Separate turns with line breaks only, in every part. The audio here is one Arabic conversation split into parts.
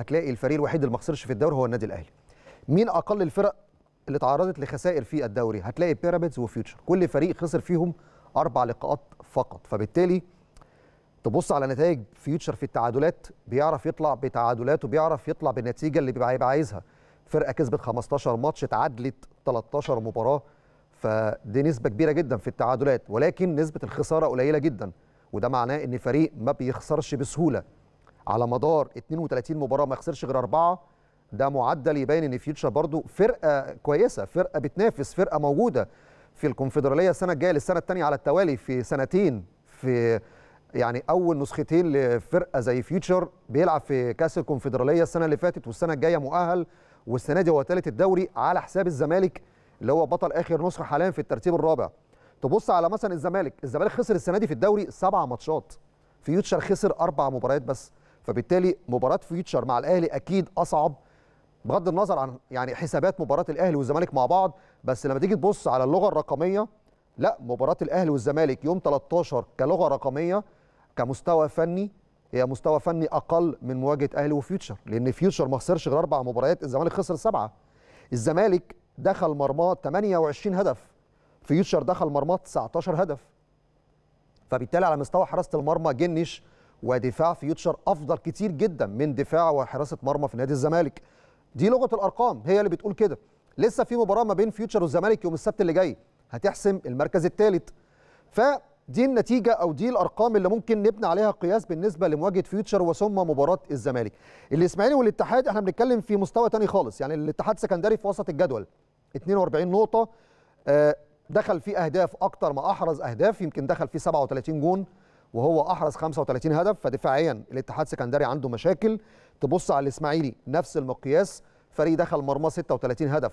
هتلاقي الفريق الوحيد اللي ما خسرش في الدوري هو النادي الاهلي مين اقل الفرق اللي تعرضت لخسائر في الدوري هتلاقي بيراميدز وفيوتشر كل فريق خسر فيهم اربع لقاءات فقط فبالتالي تبص على نتائج فيوتشر في التعادلات بيعرف يطلع بتعادلات وبيعرف يطلع بالنتيجه اللي بيبقى عايزها فرقه كسبت 15 ماتش اتعادلت 13 مباراه فدي نسبه كبيره جدا في التعادلات ولكن نسبه الخساره قليله جدا وده معناه ان فريق ما بيخسرش بسهوله على مدار 32 مباراه ما خسرش غير اربعه ده معدل يبين ان فيوتشر برضو فرقه كويسه فرقه بتنافس فرقه موجوده في الكونفدراليه السنه الجايه للسنه الثانيه على التوالي في سنتين في يعني اول نسختين لفرقه زي فيوتشر بيلعب في كاس الكونفدراليه السنه اللي فاتت والسنه الجايه مؤهل والسنه دي هو ثالث الدوري على حساب الزمالك اللي هو بطل اخر نسخه حاليا في الترتيب الرابع تبص على مثلا الزمالك الزمالك خسر السنه دي في الدوري سبع ماتشات فيوتشر خسر اربع مباريات بس فبالتالي مباراه فيوتشر مع الاهلي اكيد اصعب بغض النظر عن يعني حسابات مباراه الاهلي والزمالك مع بعض بس لما تيجي تبص على اللغه الرقميه لا مباراه الاهلي والزمالك يوم 13 كلغه رقميه كمستوى فني هي مستوى فني اقل من مواجهه اهلي وفيوتشر لان فيوتشر ما خسرش غير اربع مباريات الزمالك خسر سبعه الزمالك دخل مرماه 28 هدف فيوتشر دخل مرماه 19 هدف فبالتالي على مستوى حراسه المرمى جنش ودفاع فيوتشر افضل كتير جدا من دفاع وحراسه مرمى في نادي الزمالك دي لغه الارقام هي اللي بتقول كده لسه في مباراه ما بين فيوتشر والزمالك يوم السبت اللي جاي هتحسم المركز الثالث فدي النتيجه او دي الارقام اللي ممكن نبني عليها قياس بالنسبه لمواجهه فيوتشر وثم مباراه الزمالك الاسماعيلي والاتحاد احنا بنتكلم في مستوى تاني خالص يعني الاتحاد سكندري في وسط الجدول 42 نقطه آه، دخل فيه اهداف اكتر ما احرز اهداف يمكن دخل فيه 37 جون وهو احرز 35 هدف فدفاعيا الاتحاد سكندري عنده مشاكل تبص على الاسماعيلي نفس المقياس فريق دخل مرماه 36 هدف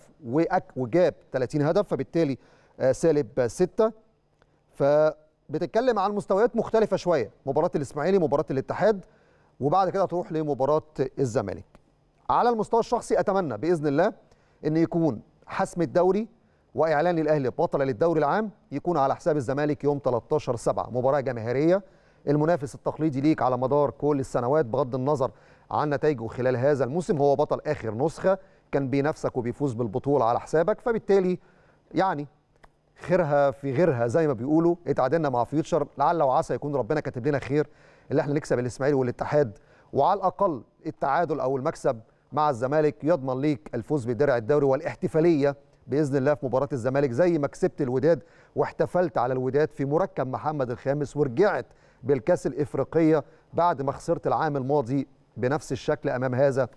وجاب 30 هدف فبالتالي آه، سالب 6 فبتتكلم عن مستويات مختلفه شويه مباراه الاسماعيلي مباراه الاتحاد وبعد كده تروح لمباراه الزمالك على المستوى الشخصي اتمنى باذن الله ان يكون حسم الدوري واعلان الاهلي بطل للدوري العام يكون على حساب الزمالك يوم 13 7 مباراه جماهيريه المنافس التقليدي ليك على مدار كل السنوات بغض النظر عن نتائجه خلال هذا الموسم هو بطل اخر نسخه كان بينافسك وبيفوز بالبطوله على حسابك فبالتالي يعني خيرها في غيرها زي ما بيقولوا اتعادلنا مع فيوتشر لعل وعسى يكون ربنا كاتب لنا خير اللي احنا نكسب الاسماعيلي والاتحاد وعلى الاقل التعادل او المكسب مع الزمالك يضمن ليك الفوز بدرع الدوري والاحتفاليه باذن الله في مباراه الزمالك زي ما كسبت الوداد واحتفلت على الوداد في مركب محمد الخامس ورجعت بالكاس الافريقيه بعد ما خسرت العام الماضي بنفس الشكل امام هذا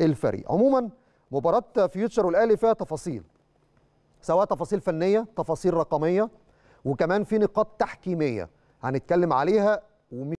الفريق عموما مباراه فيوتشر والاهلي فيها تفاصيل سواء تفاصيل فنيه تفاصيل رقميه وكمان في نقاط تحكيميه هنتكلم عليها ومش